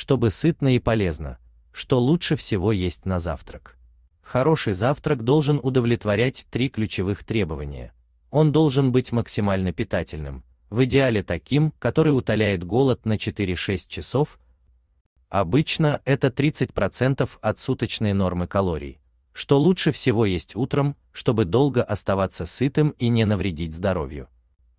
чтобы сытно и полезно, что лучше всего есть на завтрак. Хороший завтрак должен удовлетворять три ключевых требования. Он должен быть максимально питательным, в идеале таким, который утоляет голод на 4-6 часов. Обычно это 30% от суточной нормы калорий, что лучше всего есть утром, чтобы долго оставаться сытым и не навредить здоровью.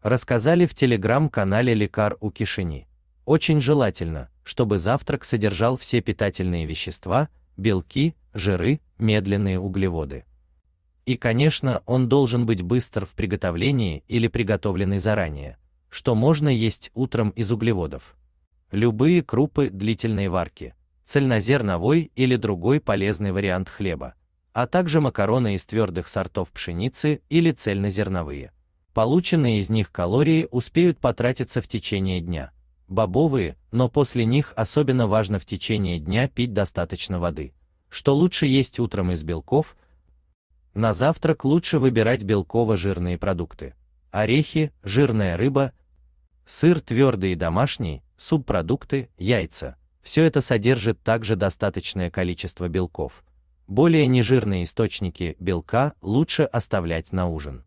Рассказали в телеграм-канале Лекар у Кишини. Очень желательно, чтобы завтрак содержал все питательные вещества, белки, жиры, медленные углеводы. И, конечно, он должен быть быстр в приготовлении или приготовленный заранее, что можно есть утром из углеводов. Любые крупы длительной варки, цельнозерновой или другой полезный вариант хлеба, а также макароны из твердых сортов пшеницы или цельнозерновые. Полученные из них калории успеют потратиться в течение дня бобовые, но после них особенно важно в течение дня пить достаточно воды. Что лучше есть утром из белков? На завтрак лучше выбирать белково-жирные продукты. Орехи, жирная рыба, сыр твердый и домашний, субпродукты, яйца. Все это содержит также достаточное количество белков. Более нежирные источники белка лучше оставлять на ужин.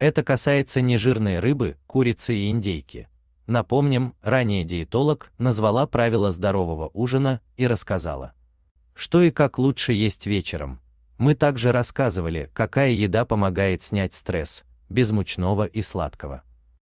Это касается нежирной рыбы, курицы и индейки. Напомним, ранее диетолог назвала правила здорового ужина и рассказала, что и как лучше есть вечером. Мы также рассказывали, какая еда помогает снять стресс, без мучного и сладкого.